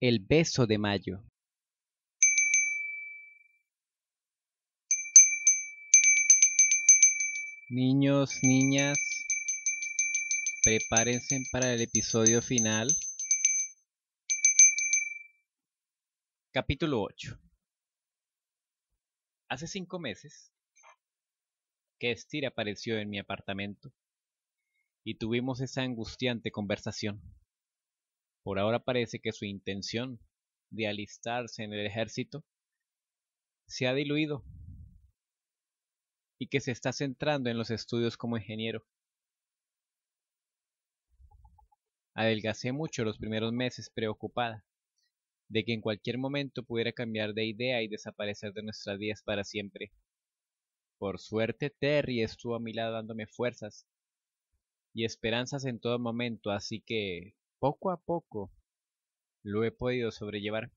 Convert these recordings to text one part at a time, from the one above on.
El beso de mayo. Niños, niñas, prepárense para el episodio final. Capítulo 8. Hace cinco meses que Estir apareció en mi apartamento y tuvimos esa angustiante conversación. Por ahora parece que su intención de alistarse en el ejército se ha diluido y que se está centrando en los estudios como ingeniero. Adelgacé mucho los primeros meses preocupada de que en cualquier momento pudiera cambiar de idea y desaparecer de nuestras vidas para siempre. Por suerte Terry estuvo a mi lado dándome fuerzas y esperanzas en todo momento, así que poco a poco lo he podido sobrellevar.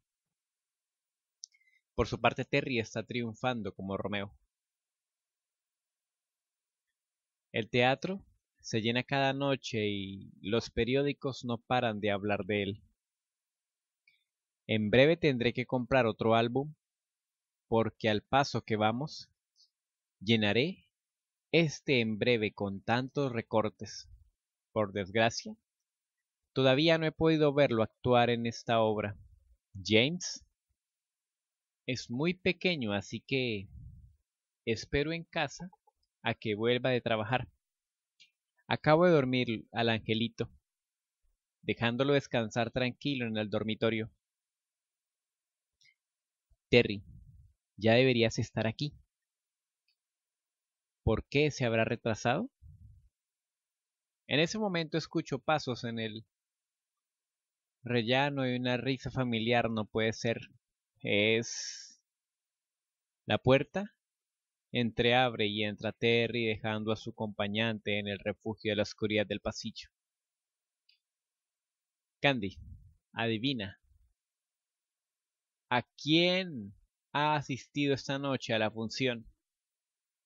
Por su parte, Terry está triunfando como Romeo. El teatro se llena cada noche y los periódicos no paran de hablar de él. En breve tendré que comprar otro álbum porque al paso que vamos, llenaré este en breve con tantos recortes. Por desgracia, Todavía no he podido verlo actuar en esta obra. James es muy pequeño, así que espero en casa a que vuelva de trabajar. Acabo de dormir al angelito, dejándolo descansar tranquilo en el dormitorio. Terry, ya deberías estar aquí. ¿Por qué se habrá retrasado? En ese momento escucho pasos en el rellano y una risa familiar no puede ser. Es la puerta. Entreabre y entra Terry dejando a su acompañante en el refugio de la oscuridad del pasillo. Candy, adivina. ¿A quién ha asistido esta noche a la función?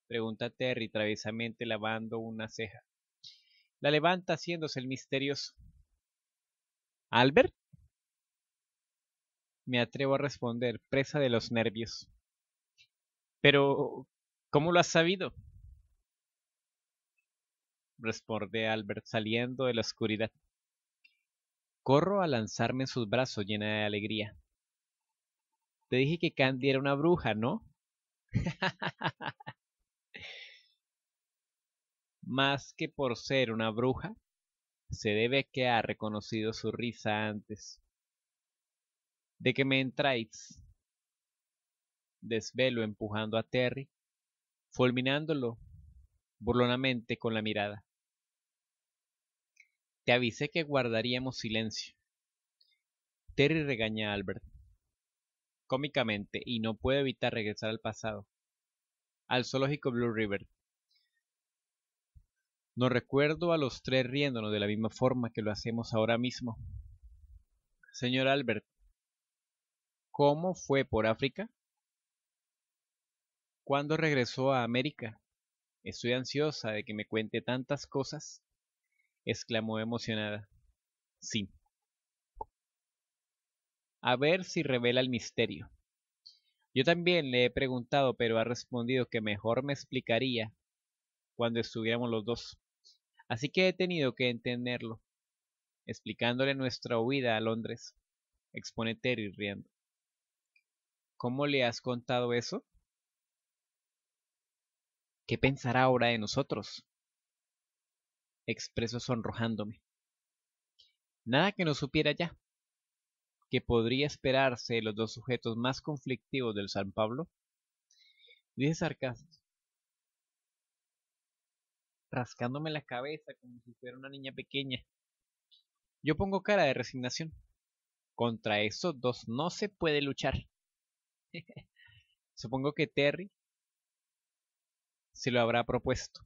Pregunta Terry traviesamente lavando una ceja. La levanta haciéndose el misterioso. Albert. Me atrevo a responder, presa de los nervios. Pero, ¿cómo lo has sabido? Responde Albert saliendo de la oscuridad. Corro a lanzarme en sus brazos llena de alegría. Te dije que Candy era una bruja, ¿no? Más que por ser una bruja, se debe que ha reconocido su risa antes. De que me entráis. Desvelo empujando a Terry, fulminándolo burlonamente con la mirada. Te avisé que guardaríamos silencio. Terry regaña a Albert cómicamente y no puede evitar regresar al pasado, al zoológico Blue River, no recuerdo a los tres riéndonos de la misma forma que lo hacemos ahora mismo. Señor Albert, ¿cómo fue por África? ¿Cuándo regresó a América? Estoy ansiosa de que me cuente tantas cosas, exclamó emocionada. Sí. A ver si revela el misterio. Yo también le he preguntado, pero ha respondido que mejor me explicaría cuando estuviéramos los dos. Así que he tenido que entenderlo, explicándole nuestra huida a Londres, expone Terry riendo. ¿Cómo le has contado eso? ¿Qué pensará ahora de nosotros? Expreso sonrojándome. Nada que no supiera ya. ¿Qué podría esperarse de los dos sujetos más conflictivos del San Pablo? Dice sarcasmo rascándome la cabeza como si fuera una niña pequeña. Yo pongo cara de resignación. Contra esos dos no se puede luchar. Supongo que Terry se lo habrá propuesto.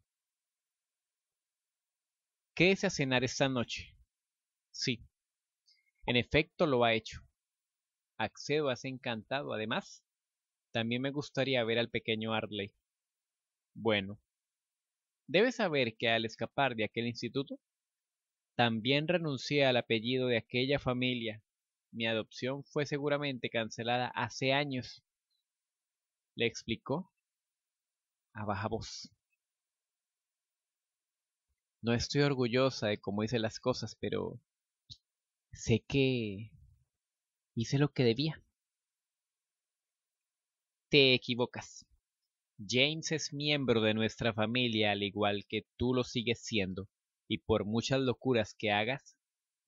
Quédese a cenar esta noche. Sí, en efecto lo ha hecho. Accedo a ese encantado. Además, también me gustaría ver al pequeño Arley Bueno, Debes saber que al escapar de aquel instituto, también renuncié al apellido de aquella familia. Mi adopción fue seguramente cancelada hace años. Le explicó a baja voz. No estoy orgullosa de cómo hice las cosas, pero sé que hice lo que debía. Te equivocas. James es miembro de nuestra familia al igual que tú lo sigues siendo, y por muchas locuras que hagas,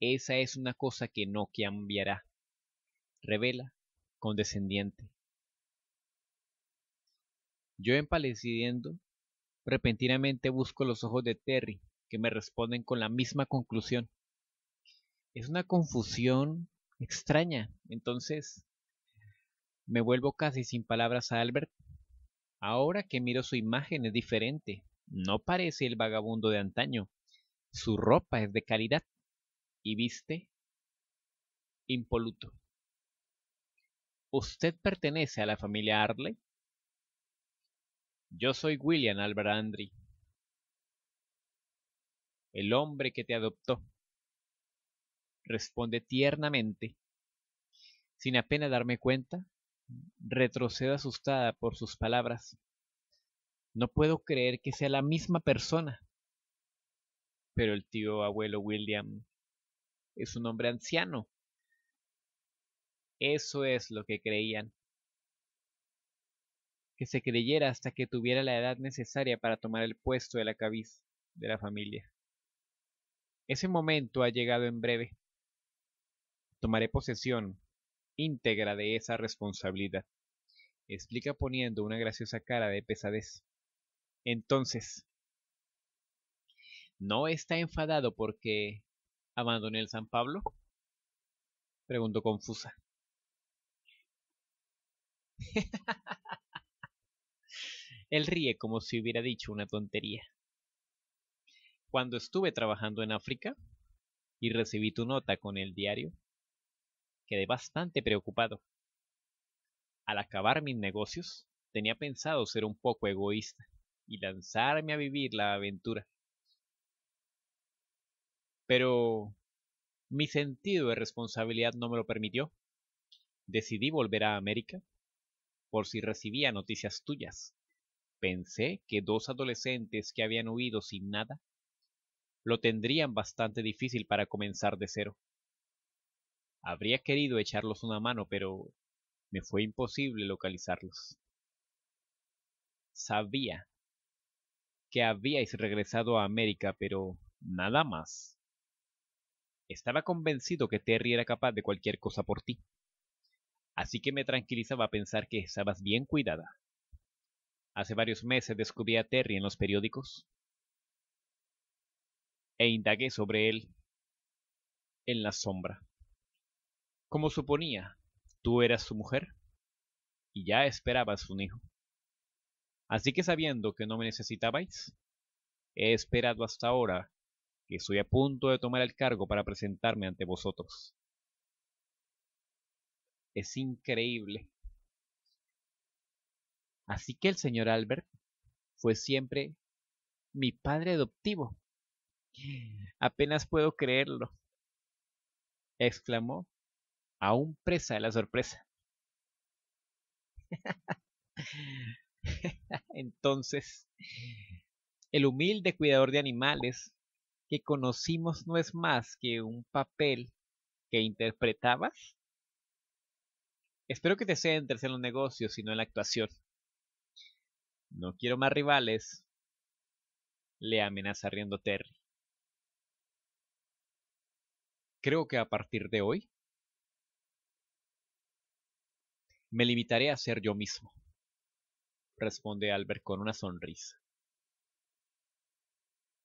esa es una cosa que no cambiará. Revela, condescendiente. Yo empalecidiendo, repentinamente busco los ojos de Terry, que me responden con la misma conclusión. Es una confusión extraña. Entonces, me vuelvo casi sin palabras a Albert Ahora que miro su imagen es diferente. No parece el vagabundo de antaño. Su ropa es de calidad y viste impoluto. ¿Usted pertenece a la familia Arle? Yo soy William Albert el hombre que te adoptó. Responde tiernamente, sin apenas darme cuenta retrocedo asustada por sus palabras. No puedo creer que sea la misma persona. Pero el tío abuelo William es un hombre anciano. Eso es lo que creían. Que se creyera hasta que tuviera la edad necesaria para tomar el puesto de la cabiz de la familia. Ese momento ha llegado en breve. Tomaré posesión íntegra de esa responsabilidad. Explica poniendo una graciosa cara de pesadez. Entonces, ¿no está enfadado porque abandoné el San Pablo? Preguntó confusa. Él ríe como si hubiera dicho una tontería. Cuando estuve trabajando en África y recibí tu nota con el diario, quedé bastante preocupado. Al acabar mis negocios, tenía pensado ser un poco egoísta y lanzarme a vivir la aventura. Pero mi sentido de responsabilidad no me lo permitió. Decidí volver a América por si recibía noticias tuyas. Pensé que dos adolescentes que habían huido sin nada lo tendrían bastante difícil para comenzar de cero. Habría querido echarlos una mano, pero me fue imposible localizarlos. Sabía que habíais regresado a América, pero nada más. Estaba convencido que Terry era capaz de cualquier cosa por ti. Así que me tranquilizaba pensar que estabas bien cuidada. Hace varios meses descubrí a Terry en los periódicos e indagué sobre él en la sombra. Como suponía, tú eras su mujer y ya esperabas un hijo. Así que sabiendo que no me necesitabais, he esperado hasta ahora que estoy a punto de tomar el cargo para presentarme ante vosotros. Es increíble. Así que el señor Albert fue siempre mi padre adoptivo. Apenas puedo creerlo, exclamó aún presa de la sorpresa. Entonces, el humilde cuidador de animales que conocimos no es más que un papel que interpretabas. Espero que te centres en los negocios y no en la actuación. No quiero más rivales, le amenaza riendo Terry. Creo que a partir de hoy Me limitaré a ser yo mismo, responde Albert con una sonrisa.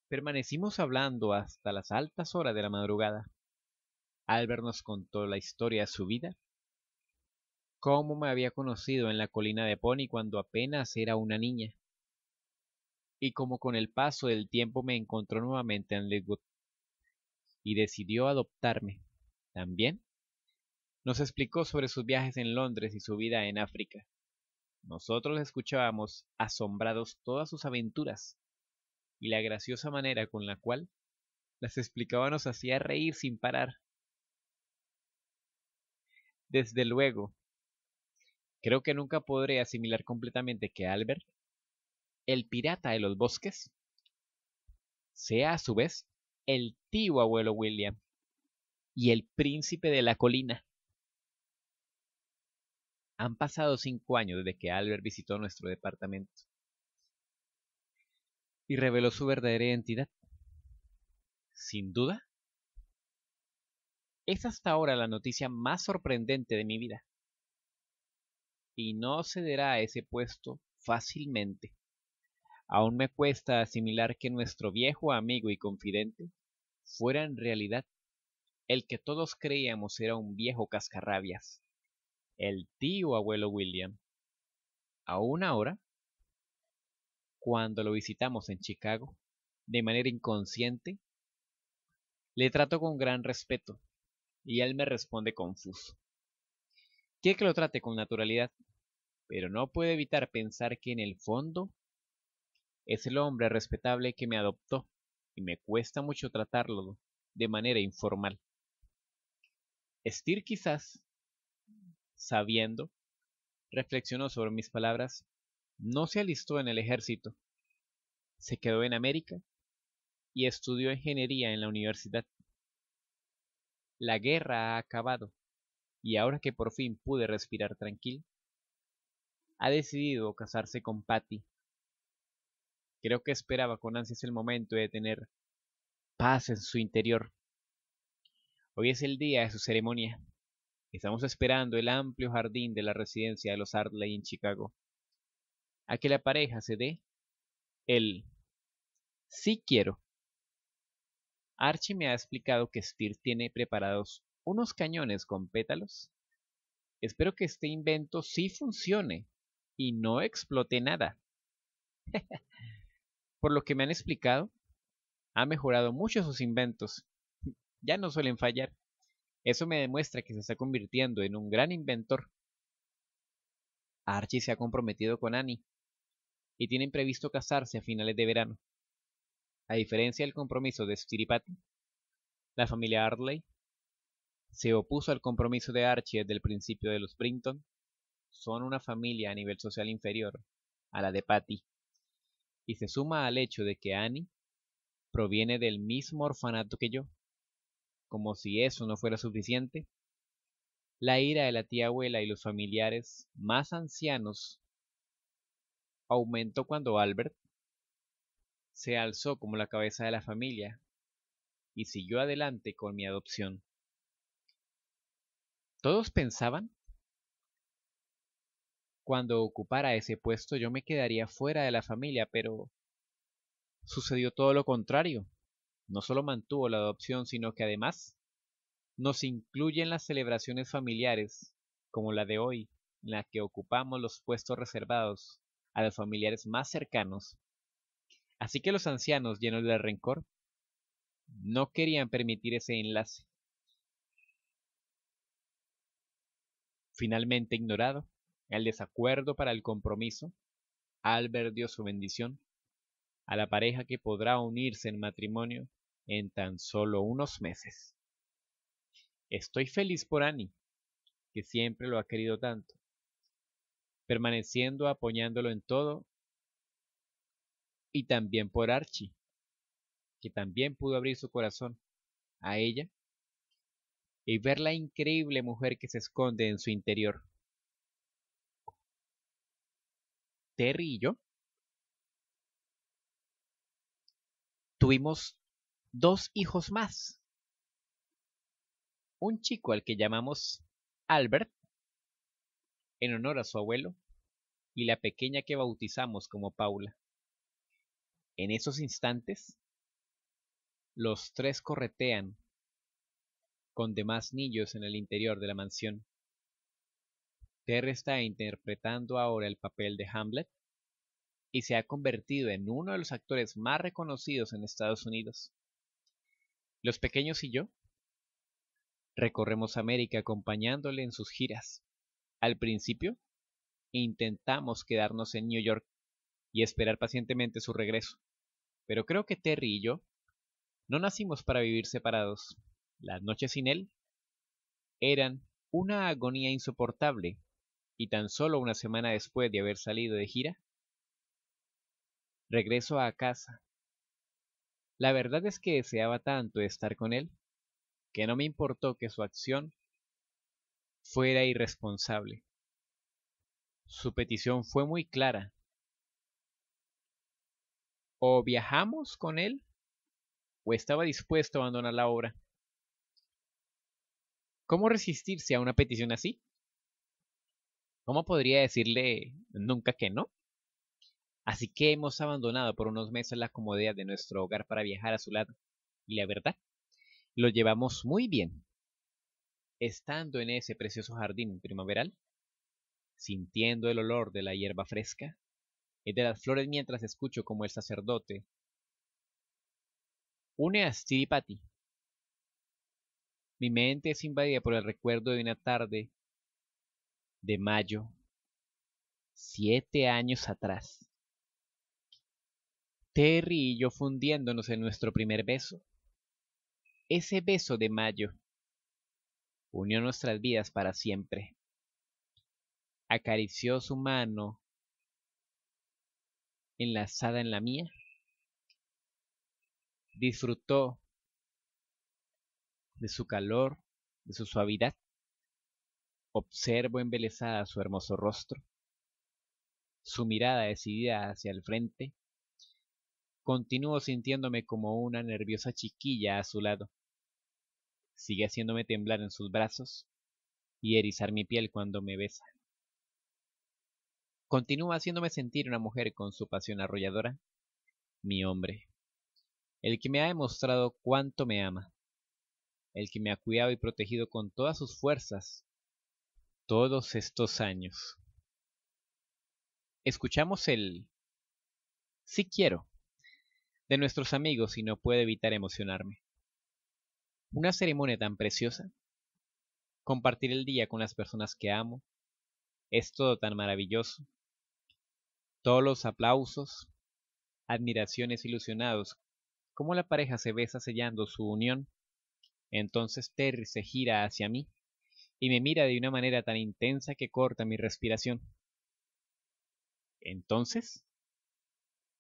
Permanecimos hablando hasta las altas horas de la madrugada. Albert nos contó la historia de su vida, cómo me había conocido en la colina de Pony cuando apenas era una niña, y cómo con el paso del tiempo me encontró nuevamente en Lidwood y decidió adoptarme también nos explicó sobre sus viajes en Londres y su vida en África. Nosotros escuchábamos asombrados todas sus aventuras y la graciosa manera con la cual las explicaba nos hacía reír sin parar. Desde luego, creo que nunca podré asimilar completamente que Albert, el pirata de los bosques, sea a su vez el tío abuelo William y el príncipe de la colina. Han pasado cinco años desde que Albert visitó nuestro departamento y reveló su verdadera identidad. Sin duda, es hasta ahora la noticia más sorprendente de mi vida. Y no cederá a ese puesto fácilmente. Aún me cuesta asimilar que nuestro viejo amigo y confidente fuera en realidad el que todos creíamos era un viejo cascarrabias el tío abuelo William aún ahora, cuando lo visitamos en Chicago, de manera inconsciente, le trato con gran respeto y él me responde confuso. Quiere que lo trate con naturalidad, pero no puedo evitar pensar que en el fondo es el hombre respetable que me adoptó y me cuesta mucho tratarlo de manera informal. Estir, quizás sabiendo, reflexionó sobre mis palabras, no se alistó en el ejército, se quedó en América y estudió ingeniería en la universidad. La guerra ha acabado y ahora que por fin pude respirar tranquilo, ha decidido casarse con Patty. Creo que esperaba con ansias el momento de tener paz en su interior. Hoy es el día de su ceremonia. Estamos esperando el amplio jardín de la residencia de los Hartley en Chicago. A que la pareja se dé el sí quiero. Archie me ha explicado que Steer tiene preparados unos cañones con pétalos. Espero que este invento sí funcione y no explote nada. Por lo que me han explicado, ha mejorado mucho sus inventos. Ya no suelen fallar. Eso me demuestra que se está convirtiendo en un gran inventor. Archie se ha comprometido con Annie y tienen previsto casarse a finales de verano. A diferencia del compromiso de Patty, la familia Hartley se opuso al compromiso de Archie desde el principio de los Brinton. Son una familia a nivel social inferior a la de Patty y se suma al hecho de que Annie proviene del mismo orfanato que yo como si eso no fuera suficiente, la ira de la tía abuela y los familiares más ancianos aumentó cuando Albert se alzó como la cabeza de la familia y siguió adelante con mi adopción. Todos pensaban cuando ocupara ese puesto yo me quedaría fuera de la familia, pero sucedió todo lo contrario no solo mantuvo la adopción, sino que además nos incluye en las celebraciones familiares, como la de hoy, en la que ocupamos los puestos reservados a los familiares más cercanos. Así que los ancianos, llenos de rencor, no querían permitir ese enlace. Finalmente ignorado, el desacuerdo para el compromiso, Albert dio su bendición a la pareja que podrá unirse en matrimonio en tan solo unos meses. Estoy feliz por Annie, que siempre lo ha querido tanto, permaneciendo apoyándolo en todo, y también por Archie, que también pudo abrir su corazón a ella y ver la increíble mujer que se esconde en su interior. Terry y yo tuvimos dos hijos más. Un chico al que llamamos Albert, en honor a su abuelo, y la pequeña que bautizamos como Paula. En esos instantes, los tres corretean con demás niños en el interior de la mansión. Terry está interpretando ahora el papel de Hamlet y se ha convertido en uno de los actores más reconocidos en Estados Unidos. Los pequeños y yo recorremos América acompañándole en sus giras. Al principio, intentamos quedarnos en New York y esperar pacientemente su regreso. Pero creo que Terry y yo no nacimos para vivir separados. Las noches sin él eran una agonía insoportable y tan solo una semana después de haber salido de gira, regreso a casa la verdad es que deseaba tanto estar con él que no me importó que su acción fuera irresponsable. Su petición fue muy clara. O viajamos con él o estaba dispuesto a abandonar la obra. ¿Cómo resistirse a una petición así? ¿Cómo podría decirle nunca que no? Así que hemos abandonado por unos meses la comodidad de nuestro hogar para viajar a su lado. Y la verdad, lo llevamos muy bien. Estando en ese precioso jardín primaveral, sintiendo el olor de la hierba fresca y eh, de las flores mientras escucho como el sacerdote une a Mi mente es invadida por el recuerdo de una tarde de mayo, siete años atrás Terry y yo fundiéndonos en nuestro primer beso. Ese beso de mayo unió nuestras vidas para siempre. Acarició su mano enlazada en la mía. Disfrutó de su calor, de su suavidad. Observo embelesada su hermoso rostro, su mirada decidida hacia el frente, Continúo sintiéndome como una nerviosa chiquilla a su lado. Sigue haciéndome temblar en sus brazos y erizar mi piel cuando me besa. Continúa haciéndome sentir una mujer con su pasión arrolladora, mi hombre, el que me ha demostrado cuánto me ama, el que me ha cuidado y protegido con todas sus fuerzas todos estos años. Escuchamos el sí quiero de nuestros amigos y no puedo evitar emocionarme. Una ceremonia tan preciosa. Compartir el día con las personas que amo. Es todo tan maravilloso. Todos los aplausos, admiraciones ilusionados, como la pareja se besa sellando su unión. Entonces Terry se gira hacia mí y me mira de una manera tan intensa que corta mi respiración. Entonces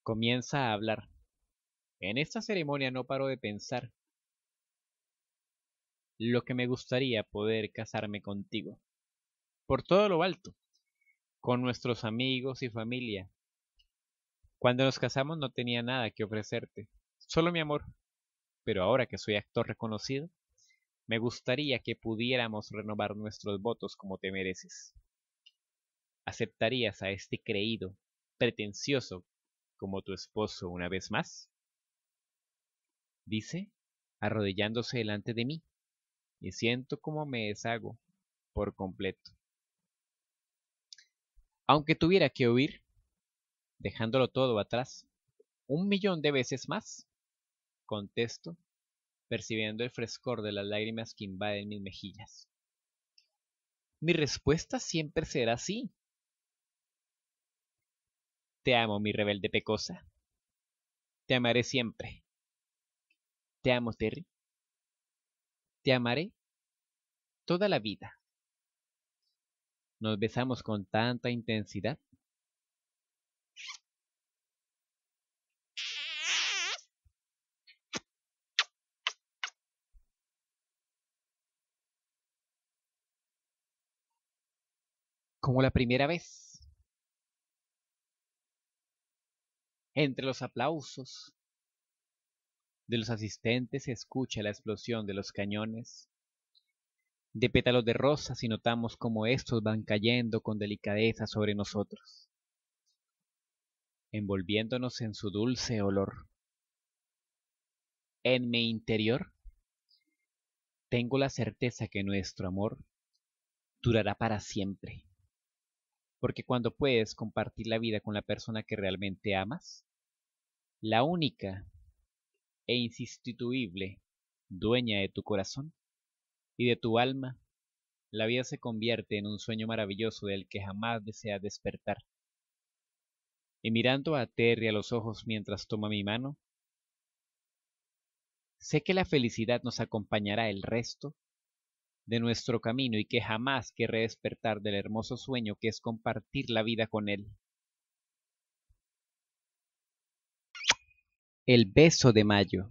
comienza a hablar en esta ceremonia no paro de pensar lo que me gustaría poder casarme contigo. Por todo lo alto, con nuestros amigos y familia. Cuando nos casamos no tenía nada que ofrecerte, solo mi amor. Pero ahora que soy actor reconocido, me gustaría que pudiéramos renovar nuestros votos como te mereces. ¿Aceptarías a este creído, pretencioso, como tu esposo una vez más? dice, arrodillándose delante de mí, y siento como me deshago por completo. Aunque tuviera que huir, dejándolo todo atrás, un millón de veces más, contesto, percibiendo el frescor de las lágrimas que invaden mis mejillas. Mi respuesta siempre será sí. Te amo, mi rebelde pecosa. Te amaré siempre. Te amo, Terry. Te amaré toda la vida. Nos besamos con tanta intensidad. Como la primera vez. Entre los aplausos, de los asistentes se escucha la explosión de los cañones, de pétalos de rosas y notamos cómo estos van cayendo con delicadeza sobre nosotros, envolviéndonos en su dulce olor. En mi interior, tengo la certeza que nuestro amor durará para siempre, porque cuando puedes compartir la vida con la persona que realmente amas, la única e insustituible, dueña de tu corazón y de tu alma, la vida se convierte en un sueño maravilloso del que jamás desea despertar. Y mirando a Terry a los ojos mientras toma mi mano, sé que la felicidad nos acompañará el resto de nuestro camino y que jamás querré despertar del hermoso sueño que es compartir la vida con él. El beso de mayo